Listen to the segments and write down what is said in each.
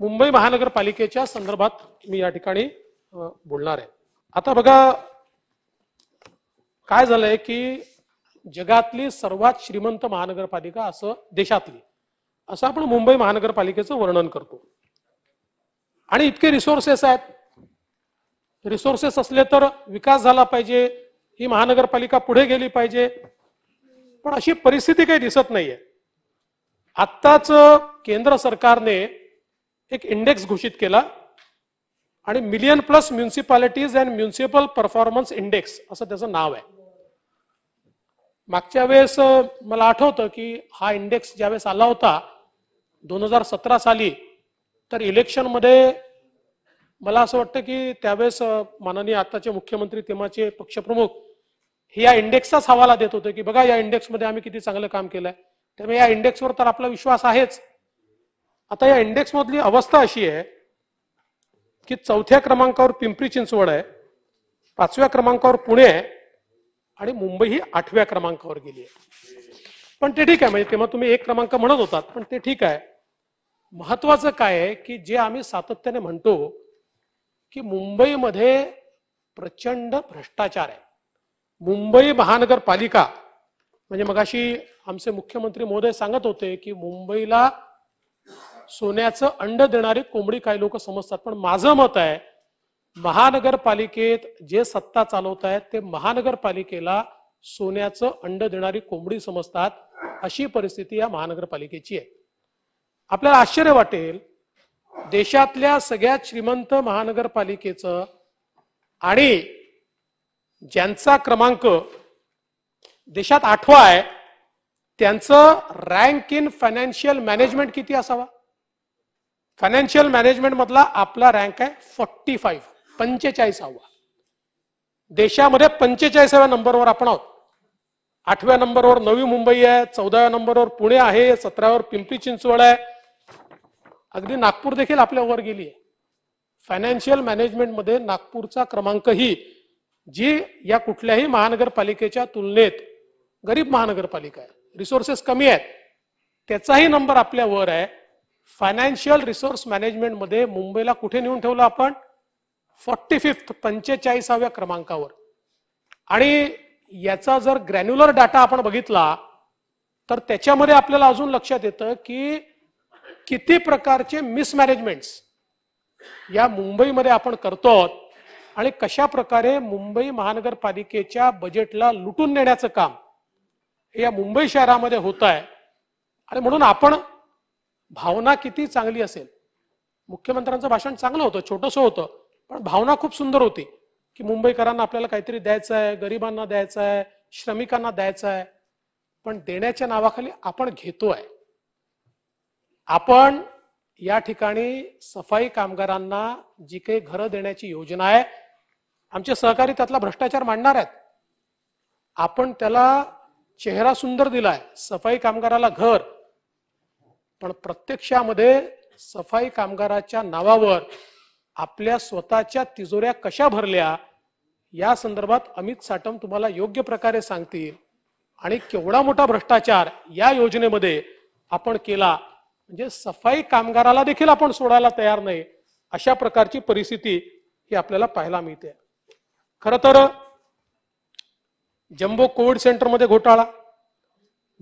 मुंबई महानगरपालिकेच्या संदर्भात मी या ठिकाणी बोलणार आहे आता बघा काय झालंय की जगातली सर्वात श्रीमंत महानगरपालिका असं देशातली असं आपण मुंबई महानगरपालिकेचं वर्णन करतो आणि इतके रिसोर्सेस आहेत रिसोर्सेस असले तर विकास झाला पाहिजे ही महानगरपालिका पुढे गेली पाहिजे पण अशी परिस्थिती काही दिसत नाहीये आत्ताच केंद्र सरकारने एक इंडेक्स घोषित केला आणि million plus municipalities and municipal performance index असं त्याचं नाव आहे मागच्या वेळेस मला आठवतं की हा इंडेक्स ज्यावेळेस आला होता दोन हजार सतरा साली तर इलेक्शनमध्ये मला असं वाटतं की त्यावेळेस माननीय आताचे मुख्यमंत्री तेव्हाचे पक्षप्रमुख हे या इंडेक्सचाच हवाला देत होते की बघा या इंडेक्समध्ये आम्ही किती चांगलं काम केलंय त्यामुळे या इंडेक्सवर तर आपला विश्वास आहेच आता या इंडेक्स मधली अवस्था अशी आहे की चौथ्या क्रमांकावर पिंपरी चिंचवड आहे पाचव्या क्रमांकावर पुणे आहे आणि मुंबई ही आठव्या क्रमांकावर गेली आहे पण ते ठीक आहे म्हणजे तेव्हा तुम्ही एक क्रमांक म्हणत होतात पण ते ठीक आहे महत्वाचं काय आहे की जे आम्ही सातत्याने म्हणतो की मुंबईमध्ये प्रचंड भ्रष्टाचार आहे मुंबई महानगरपालिका म्हणजे मगाशी आमचे मुख्यमंत्री महोदय सांगत होते की मुंबईला सोन्याचं अंड देणारी कोंबडी काही लोक समजतात पण माझं मत आहे महानगरपालिकेत जे सत्ता चालवत आहेत ते महानगरपालिकेला सोन्याचं अंड देणारी कोंबडी समजतात अशी परिस्थिती या महानगरपालिकेची आहे आपल्याला आश्चर्य वाटेल देशातल्या सगळ्यात श्रीमंत महानगरपालिकेचं आणि ज्यांचा क्रमांक देशात आठवा आहे त्यांचं रँक इन फायनान्शियल मॅनेजमेंट किती असावा फायनान्शियल मॅनेजमेंटमधला आपला रँक आहे फोर्टी फाईव्ह पंचेचाळीसावा देशामध्ये पंचेचाळीसाव्या नंबरवर आपण आहोत आठव्या नंबरवर नवी मुंबई आहे चौदाव्या नंबरवर पुणे आहे सतराव्यावर पिंपरी चिंचवड आहे अगदी नागपूर देखील आपल्यावर गेली आहे फायनान्शियल मॅनेजमेंटमध्ये नागपूरचा क्रमांकही जी या कुठल्याही महानगरपालिकेच्या तुलनेत गरीब महानगरपालिका आहे रिसोर्सेस कमी आहेत त्याचाही नंबर आपल्यावर आहे फायनान्शियल रिसोर्स मॅनेजमेंटमध्ये मुंबईला कुठे नेऊन ठेवलं आपण फोर्टी फिफ्थ पंचेचाळीसाव्या क्रमांकावर आणि याचा जर ग्रॅन्युलर डाटा आपण बघितला तर त्याच्यामध्ये आपल्याला अजून लक्षात येतं की किती प्रकारचे मिसमॅनेजमेंट्स या मुंबईमध्ये आपण करतो आणि कशा प्रकारे मुंबई महानगरपालिकेच्या बजेटला लुटून नेण्याचं काम या मुंबई शहरामध्ये होत आहे आणि म्हणून आपण भावना किती चांगली असेल मुख्यमंत्र्यांचं भाषण चांगलं होतं छोटंसं होतं पण भावना खूप सुंदर होती की मुंबईकरांना आपल्याला काहीतरी द्यायचं आहे गरिबांना द्यायचं आहे श्रमिकांना द्यायचं आहे पण देण्याच्या नावाखाली आपण घेतोय आपण या ठिकाणी सफाई कामगारांना जी काही घरं देण्याची योजना आहे आमचे सहकारी त्यातला भ्रष्टाचार मांडणार आहेत आपण त्याला चेहरा सुंदर दिलाय सफाई कामगाराला घर पण प्रत्यक्षामध्ये सफाई कामगाराच्या नावावर आपल्या स्वतःच्या तिजोऱ्या कशा भरल्या या संदर्भात अमित साटम तुम्हाला योग्य प्रकारे सांगतील आणि केवढा मोठा भ्रष्टाचार या योजनेमध्ये आपण केला म्हणजे सफाई कामगाराला देखील आपण सोडायला तयार नाही अशा प्रकारची परिस्थिती ही आपल्याला पाहायला मिळते खर तर जम्बो कोविड सेंटरमध्ये घोटाळा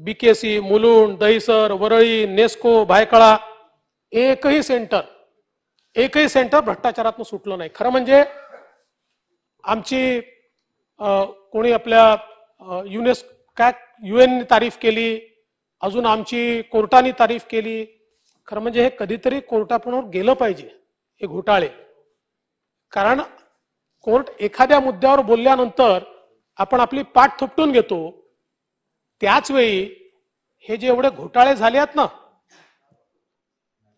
बीकेसी मुलुंड दहिसर वरळी नेस्को भायकळा एकही सेंटर एकही सेंटर भ्रष्टाचारातून सुटलं नाही खरं म्हणजे आमची कोणी आपल्या युनेस्को काय युएननी तारीफ केली अजून आमची कोर्टाने तारीफ केली खरं म्हणजे हे कधीतरी कोर्टापणावर गेलं पाहिजे हे घोटाळे कारण कोर्ट एखाद्या मुद्द्यावर बोलल्यानंतर आपण आपली पाठ थोपटून घेतो त्याच वेळी हे जे एवढे घोटाळे झाले आहेत ना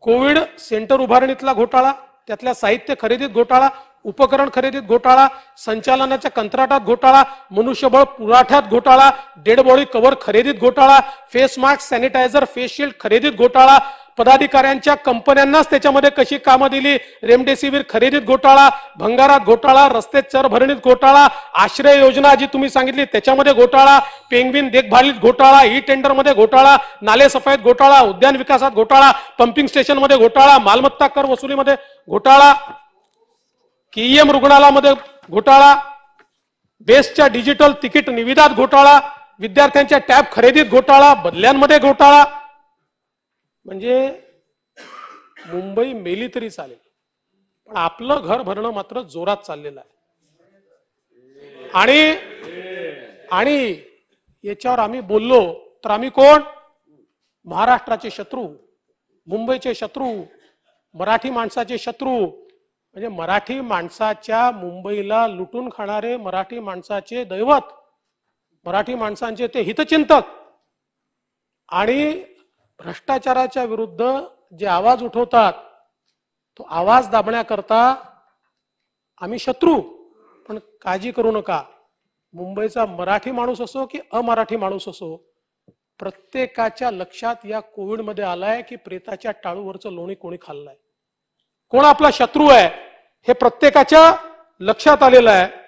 कोविड सेंटर उभारणीतला घोटाळा त्यातल्या साहित्य खरेदीत घोटाळा उपकरण खरेदीत घोटाळा संचालनाच्या कंत्राटात घोटाळा मनुष्यबळ पुराठ्यात घोटाळा डेड बॉडी कव्हर खरेदीत घोटाळा फेस मास्क सॅनिटायझर शिल्ड खरेदीत घोटाळा पदाधिकाऱ्यांच्या कंपन्यांनाच त्याच्यामध्ये कशी कामं दिली रेमडेसिवीर खरेदीत घोटाळा भंगारात घोटाळा रस्ते चरभरणीत घोटाळा आश्रय योजना जी तुम्ही सांगितली त्याच्यामध्ये घोटाळा पेंग्विन देखभालीत घोटाळा ई टेंडरमध्ये घोटाळा नाले सफाईत घोटाळा उद्यान विकासात घोटाळा पंपिंग स्टेशनमध्ये घोटाळा मालमत्ता कर वसुलीमध्ये घोटाळा केईएम रुग्णालयामध्ये घोटाळा बेस्टच्या डिजिटल तिकीट निविदात घोटाळा विद्यार्थ्यांच्या टॅब खरेदीत घोटाळा बदल्यांमध्ये घोटाळा म्हणजे मुंबई मेली तरी चालेल पण आपलं घर भरणं मात्र जोरात चाललेलं आहे आणि आणि याच्यावर आम्ही बोललो तर आम्ही कोण महाराष्ट्राचे शत्रू मुंबईचे शत्रू मराठी माणसाचे शत्रू म्हणजे मराठी माणसाच्या मुंबईला लुटून खाणारे मराठी माणसाचे दैवत मराठी माणसांचे ते हितचिंतक आणि भ्रष्टाचाराच्या विरुद्ध जे आवाज उठवतात तो आवाज दाबण्याकरता आम्ही शत्रू पण काळजी करू नका मुंबईचा मराठी माणूस असो की अमराठी माणूस असो प्रत्येकाच्या लक्षात या कोविडमध्ये आलाय की प्रेताच्या टाळूवरचं लोणी कोणी खाल्लंय कोण आपला शत्रू आहे हे प्रत्येकाच्या लक्षात आलेलं आहे